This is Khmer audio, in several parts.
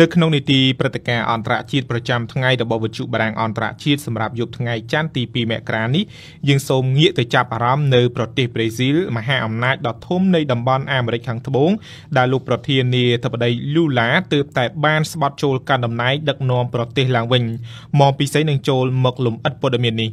នៅក្នុងនីតិព្រឹត្តិការណ៍អន្តរជាតិប្រចាំថ្ងៃរបស់វិទ្យុបារាំងអន្តរជាតិសម្រាប់យប់ថ្ងៃច័ន្ទទី2មករានេះយើងសូមងាកទៅចាប់អារម្មណ៍នៅប្រទេសប្រេស៊ីលមហាអំណាចដ៏ធំនៃតំបន់អាមេរិកខាងត្បូងដែលលោកប្រធានាធិបតីលូឡាទើបតែបានស្បត់ចូលកាន់តំណែងដឹកនាំប្រទេសឡើងវិញមកពិសីនឹងចូលមកលំអិតព័ត៌មាននេះ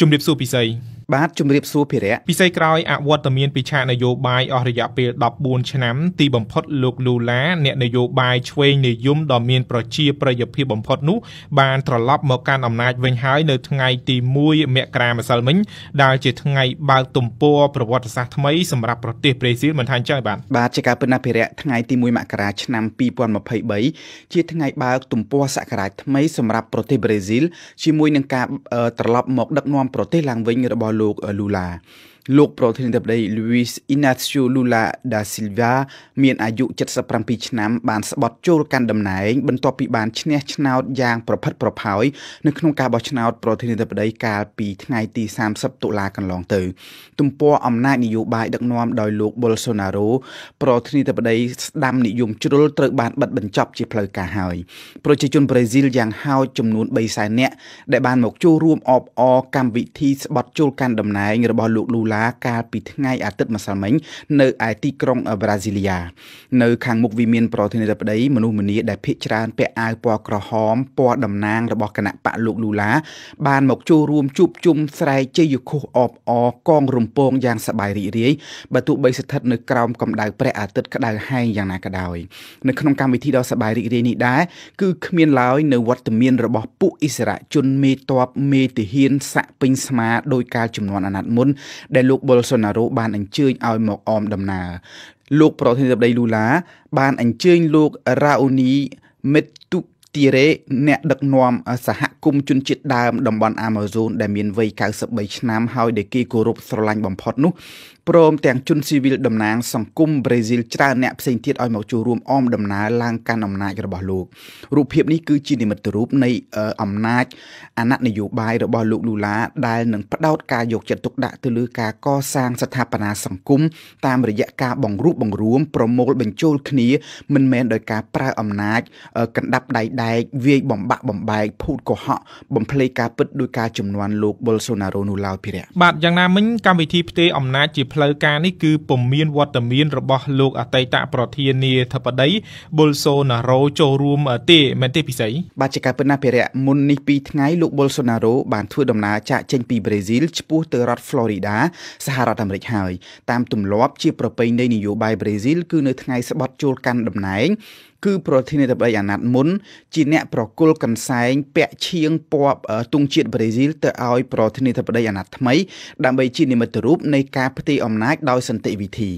ជំរាបសួរពិសីបាទជំរាបសួរភិរៈពិសេសក្រោយអវត្តមានពីឆាកនយោបាយអស់រយៈពេល14ឆ្នាំទីបំផុតលោកលូឡាអ្នកនយោបាយឆ្វេងនិយមដ៏មានប្រជាប្រិយភាពបំផុតនោះបានត្រឡប់មកកាន់អំណាចវិញហើយនៅថ្ងៃទី1មករាម្សិលមិញដែលជាថ្ងៃបើកទំព័រប្រវត្តិសាស្ត្រថ្មីសម្រាប់ប្រទេសប្រេស៊ីលមិនថាអញ្ចឹងបាទបាទជាការពិតណាស់ភិរៈថ្ងៃទី1មករាឆ្នាំ2023ជាថ្ងៃបើកទំព័រសករាជថ្មីសម្រាប់ប្រទេសប្រេស៊ីលជាមួយនឹងការត្រឡប់មកដឹកនាំប្រទេសឡើងវិញរបស់លោកលូឡាលោកប្រធានាធិបតី Luis Ignacio Lula da Silva មានអាយុ77ឆ្នាំបានស្បត់ចូលកាន់តំណែងបន្ទាប់ពីបានឈ្នះឆ្នោតយ៉ាងប្រផិតប្រផោយនៅក្នុងការបោះឆ្នោតប្រធានាធិបតីកាលពីថ្ងៃទី30តុលាកន្លងទៅទំព័រអំណាចនយោបាយដឹកនាំដោយលោក Bolsonaro ប្រធានាធិបតីស្ដាំនិយមជ្រុលត្រូវបានបិទបញ្ចប់ជាផ្លូវការហើយប្រជាជនប្រេស៊ីលយ៉ាងហោចចំនួន300,000នាក់ដែលបានមកចូលរួមអបអរកម្មវិធីស្បត់ចូលកាន់តំណែងរបស់លោក Lula ដុល្លារកាលពីថ្ងៃអាទិត្យម្សិលមិញនៅឯទីក្រុងប្រេស៊ីលីយ៉ានៅខាងមុខវិមានប្រធានាធិបតីមនុស្សម្នាដែលភ ieck ច្រើនពាក់អាវពណ៌ក្រហមពណ៌តំណាងរបស់គណៈបកលោកលូឡាបានមកចូលរួមជួបជុំស្រែកជ័យឃោសអបអរកងរំពងយ៉ាងសប្បាយរីករាយបើទោះបីស្ថិតនៅក្រោមកម្ដៅព្រះអាទិត្យក្ដៅហែងយ៉ាងណាក៏ដោយនៅក្នុងកម្មវិធីដ៏សប្បាយរីករាយនេះដែរគឺគ្មានឡើយនៅវត្តមានរបស់ពួកអិសរាជនមេតបមេតិហានសាក់ពេញស្មាដោយការចំនួនអាណត្តិមុនដែលដែលលោកប៊ុលសូណារូបានអញ្ជើញឲ្យមកអម ដំណើរលោក ប្រធានាធិបតីលូឡាបានអញ្ជើញលោករ៉ាអូនីមេតុទីរ៉េអ្នកដឹកនាំសហគមន៍ជនជាតិដើមតំបន់អាម៉ាហ្សូនដែលមានវ័យ93ឆ្នាំហើយដែលគេគោរពស្រឡាញ់បំផុតនោះព្រមទាំងជនស៊ីវិលតំណាងសង្គមប្រេស៊ីលច្រើនអ្នកផ្សេងទៀតឲ្យមកចូលរួមអមដំណើរឡើងកាន់អំណាចរបស់លោករូបភាពនេះគឺជានិមិត្តរូបនៃអំណាចអាណត្តិនយោបាយរបស់លោកលូឡាដែលនឹងផ្ដោតការយកចិត្តទុកដាក់ទៅលើការកសាងស្ថាបនាសង្គមតាមរយៈការបង្រួបបង្រួមប្រមូលបញ្ចូលគ្នា មិនមែនដោយការប្រើអំណាចកណ្ដាប់ដៃដែកវាយបំបាក់បំបែកភូតកុហកបំភ្លេចការពិតដោយការជំនន់លោកប៊ុលសូណារ៉ូនោះឡើយភិរៈបាទយ៉ាងណាមិញកម្មវិធីផ្ទេរអំណាចជាផ្លូវការនេះគឺពុំមានវត្តមានរបស់លោកអតីតប្រធានាធិបតីប៊ុលសូណារ៉ូចូលរួមទេមែនទេពិសីបាទជាការពិតណាស់ភារៈមុននេះ2ថ្ងៃលោកប៊ុលសូណារ៉ូបានធ្វើដំណើរចាកចេញ ពីប្រេស៊ីលឆ្ពោះទៅរដ្ឋ Florida សហរដ្ឋអាមេរិកហើយតាមទម្លាប់ ជា ប្រពៃណីនយោបាយប្រេស៊ីល គឺនៅថ្ងៃស្បត់ចូលកាន់តំណែងគឺប្រធានាធិបតីអាណត្តិមុនជាអ្នកប្រគល់កន្សែងពាក់ឈៀងពណ៌ទង់ជាតិប្រេស៊ីលទៅឲ្យប្រធានាធិបតីអាណត្តិថ្មីដើម្បីជានិមិត្តរូបនៃការផ្ទេរអំណាចដោយសន្តិវិធី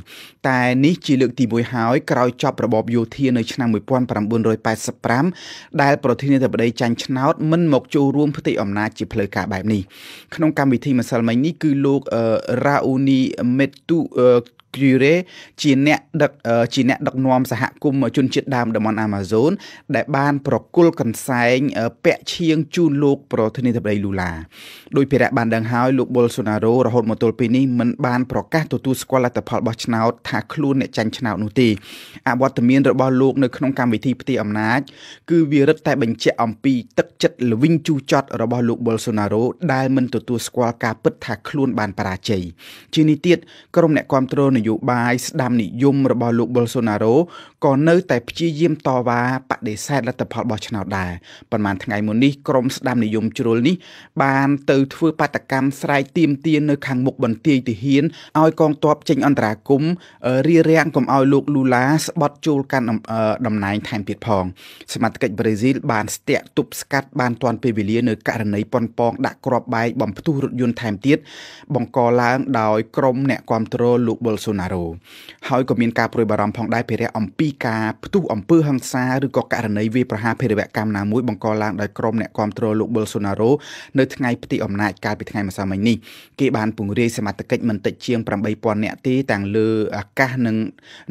តែនេះជាលើកទី1ហើយក្រោយចប់របបយោធានៅឆ្នាំ1985ដែលប្រធានាធិបតីចាញ់ឆ្នោតមិនមកចូលរួមផ្ទៃអំណាចជាផ្លូវការបែបនេះក្នុងកម្មវិធីម្សិលមិញនេះគឺលោករ៉ាអ៊ូនីមេតូគ្រីរ៉េជាអ្នកដឹកជាអ្នកដឹកនាំសហគមន៍ជនជាតិដើមតំបន់អាម៉ាហ្សូនដែល បាន ប្រគល់កន្សែងពាក់ឈៀងជូនលោកប្រធានាធិបតីលូឡាដោយភារៈបានដឹងហើយលោកប៊ុលសូណារ៉ូរហូតមកទល់ពេលនេះមិនបានប្រកាសទទួលស្គាល់លទ្ធផលបោះឆ្នោតថាខ្លួនអ្នកចាញ់ឆ្នោតនោះទេអវត្តមានរបស់លោកនៅក្នុងកម្មវិធីផ្ទៃអំណាចគឺវារឹតតែ បញ្ជាក់អំពីទឹកចិត្តល្វីងជូចត់របស់លោកប៊ុលសូណារ៉ូដែលមិនទទួលស្គាល់ការពិតថាខ្លួនបានបរាជ័យជានេះទៀតក្រុមអ្នកគ្រប់គ្រងនយោបាយស្ដាំនិយមរបស់លោកប៊ុលសូណារ៉ូក៏នៅតែព្យាយាមតវ៉ាបដិសេធលទ្ធផលបោះឆ្នោតដែរប៉ុន្មានថ្ងៃមុននេះក្រុមស្ដាំនិយមជ្រុលនេះបានទៅធ្វើបាតកម្មស្រែកទាមទារនៅខាងមុខបន្ទាយទាហានឲ្យកងទ័ពចេញអន្តរាគមរៀបរៀងកុំឲ្យលោកលូឡាស្បត់ចូលកាន់តំណែងថែមទៀតផងសមាជិកប្រេស៊ីលបានស្ទាក់ទប់ស្កាត់បានទាន់ពេលវេលានៅករណីប៉ុនប៉ងដាក់គ្រាប់បែកបំផ្ទុះរថយន្តថែមទៀតបង្កឡើងដោយក្រុមអ្នកគ្រប់គ្រងលោកប៊ុលសូណារ៉ូហើយក៏មានការព្រួយបារម្ភផងដែរភារៈអំពីការផ្ទុះអំពើហិង្សាឬក៏ករណីវាយប្រហារភារវកម្មណាមួយបង្កឡើងដោយក្រុមអ្នកគ្រប់គ្រងលោកប៊ុលសូណារ៉ូនៅថ្ងៃផ្ទៃអំណាចកាលពីថ្ងៃម្សិលមិញនេះគេបានពង្រាយសមត្ថកិច្ចមិនតិចជាង8000នាក់ទេទាំងលើអាកាសនិង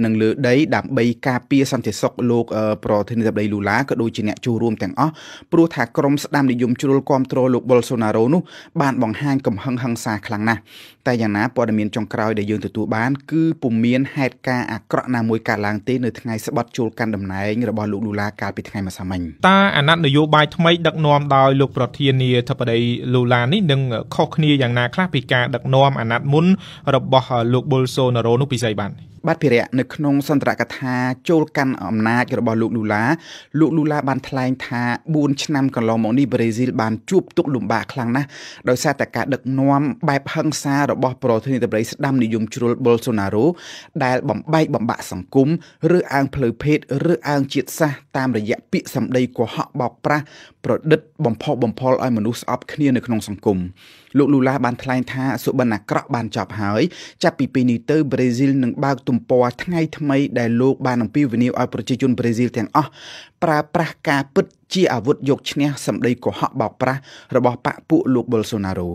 និងលើដីដើម្បី ការពារសន្តិសុខលោកប្រធានាធិបតីលូឡាក៏ដូចជាអ្នកចូលរួមទាំងអស់ព្រោះថាក្រុមស្ដាមនិយមជ្រុលគ្រប់គ្រងលោកប៊ុលសូណារ៉ូនោះបានបង្ហាញកំហឹងហិង្សាខ្លាំងណាស់តែយ៉ាងណាព័ត៌មានចុងក្រោយដែលយើងទទួលបានគឺពុំមានហេតុការណ៍អាក្រក់ណាមួយកើតឡើងទេនៅថ្ងៃស្បត់ចូលកាន់តំណែងរបស់លោកលូឡាកាលពីថ្ងៃម្សិលមិញតើអាណត្តិនយោបាយថ្មីដឹកនាំដោយលោកប្រធានាធិបតីលូឡានេះនឹងខុសគ្នាយ៉ាងណាខ្លះពីការដឹកនាំអាណត្តិមុនរបស់លោកប៊ុលសូណារ៉ូនោះពីស្អីបាទបាទភិរៈនៅក្នុងសន្តរកថាចូលកាន់អំណាចរបស់លោកលូឡាលោកលូឡាបានថ្លែងថា4ឆ្នាំកន្លងមកនេះប្រេស៊ីលបានជួបទុក្ខលំបាកខ្លាំងណាស់ដោយសារតែការដឹកនាំបែបហិង្សារបស់ប្រធានាធិបតីស្ដាំនិយមជ្រុលប៊ុលសូណារ៉ូដែលបំបែកបំបាក់សង្គមឬអាងផ្លូវភេទឬអាងជាតិសាសន៍តាមរយៈពាក្យសម្ដីកុហកបោកប្រាស់ប្រឌិតបំផុសបំផុលឲ្យមនុស្សស្អប់គ្នានៅក្នុងសង្គមលោកលូឡាបានថ្លែងថាសុបិនអាក្រក់បានចប់ហើយចាប់ពីពេលនេះទៅប្រេស៊ីលនឹងបើកទទំព័រថ្ងៃថ្មីដែលលោកបានអំពាវនាវឲ្យប្រជាជនប្រេស៊ីលទាំងអស់ប្រើប្រាស់ការពិតជាអាវុធយកឈ្នះសម្ដីកុហកបោកប្រាស់របស់បកពួកលោកប៊ុលសូណារូ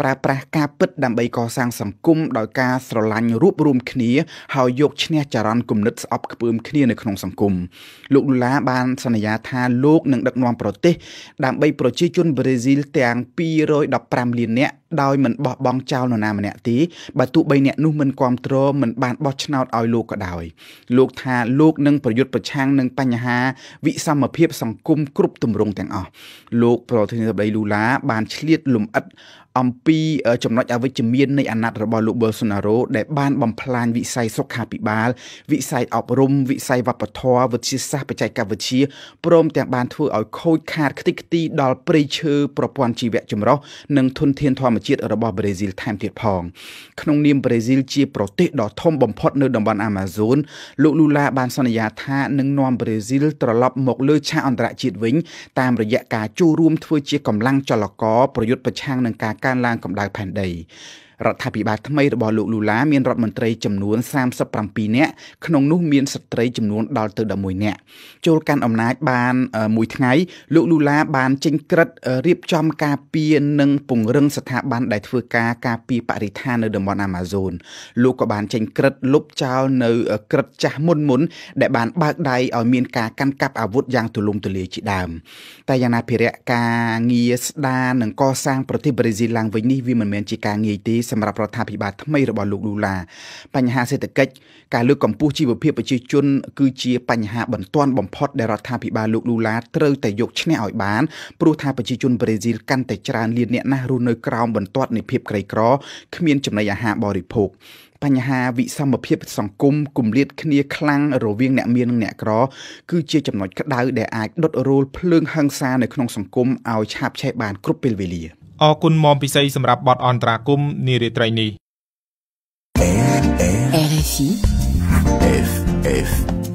ប្រើប្រាស់ការពិតដើម្បីកសាងសង្គមដោយការស្រឡាញ់រួបរวมគ្នាហើយយកឈ្នះចរន្តគំនិតស្អប់ខ្ពើមគ្នានៅក្នុងសង្គមលោកលូឡាបានសន្យាថាលោកនឹងដឹកនាំប្រទេស ដើម្បីប្រជាជនប្រេស៊ីលទាំង215លាននាក់ដោយមិនបោះបង់ចោលនរណាម្នាក់ទេបើទោះបីអ្នកនោះមិនគ្រប់គ្រងមិនបានបោះឆ្នោតឲ្យលោកក៏ដោយ លោកថាលោកនឹងប្រយុទ្ធប្រឆាំងនឹងបញ្ហាវិសមភាពសង្គមគ្រប់ទម្រង់ទាំងអស់លោកប្រធានាធិបតីលូឡាបានឆ្លៀតលំអិតអំពីចំណុចអវិជ្ជមាននៃអាណត្តិរបស់លោកប៊ុលសូណារ៉ូដែលបានបំផ្លាញវិស័យសុខាភិបាលវិស័យអប់រំវិស័យវប្បធម៌វិទ្យាសាស្ត្របច្ចេកវិទ្យាព្រមទាំងបានធ្វើឲ្យខូចខាតខ្ទេចខ្ទីដល់ព្រៃឈើប្រព័ន្ធជីវៈចម្រុះនិងធនធានធម្មជាតិរបស់ប្រេស៊ីលថែមទៀតផងក្នុងនាមប្រេស៊ីលជាប្រទេសដ៏ធំបំផុត នៅតំបន់អាម៉ាហ្សូនលោកលូឡាបានសន្យាថានឹងនាំប្រេស៊ីលត្រឡប់ប់មកលើឆាកអន្តរជាតិវិញតាមរយៈការចូលរួមធ្វើជាកម្លាំងចលករប្រយុទ្ធប្រឆាំងនឹងការកើនឡើងកម្ដៅផែនដីរដ្ឋាភិបាលថ្មីរបស់លោកលូឡាមានរដ្ឋមន្ត្រីចំនួន37នាក់ក្នុងនោះមានស្ត្រីចំនួនដល់ទៅ11នាក់ចូលកាន់អំណាចបានមួយថ្ងៃ លោកលូឡាបានចេញក្រឹតរៀបចំការពារនិង ពង្រឹងស្ថាប័នដែលធ្វើការការពារបរិស្ថាននៅតំបន់អាម៉ាហ្សូនលោកក៏បានចេញក្រឹតលុបចោលនៅក្រឹតចាស់មុនមុនដែលបានបើកដៃឲ្យមានការកាន់កាប់អាវុធយ៉ាងទូលំទូលាយជាដើមតែយ៉ាងណាភិរិយការងារស្ដារនិងកសាងប្រទេសប្រេស៊ីលឡើងវិញនេះវាមិនមែនជាការងាយទេសម្រាប់រដ្ឋាភិបាលថ្មីរបស់លោកលូឡាបញ្ហាសេដ្ឋកិច្ចការលើកកម្ពស់ជីវភាពប្រជាជនគឺជាបញ្ហាបន្ទាន់បំផុតដែលរដ្ឋាភិបាលលោកលូឡាត្រូវតែយកឈ្នះឲ្យបានព្រោះថាប្រជាជនប្រេស៊ីលកាន់តែច្រើនលានអ្នកណាស់រស់នៅក្រោមបន្ទាត់នៃភាព ក្រីក្រគ្មានចំណីអាហារបរិភោគបញ្ហាវិសមភាព សង្គមគម្លាតគ្នា ខ្លាំងរវាង អ្នកមាននិងអ្នកក្រគឺជាចំណុចក្តៅដែលអាចដុតរោលភ្លើងហិង្សានៅក្នុងសង្គមឲ្យឆាបឆេះបានគ្រប់ពេលវេលា។អរគុណមុំពិសីសម្រាប់បទអន្តរាគមនារីត្រីនេះ RFI FFI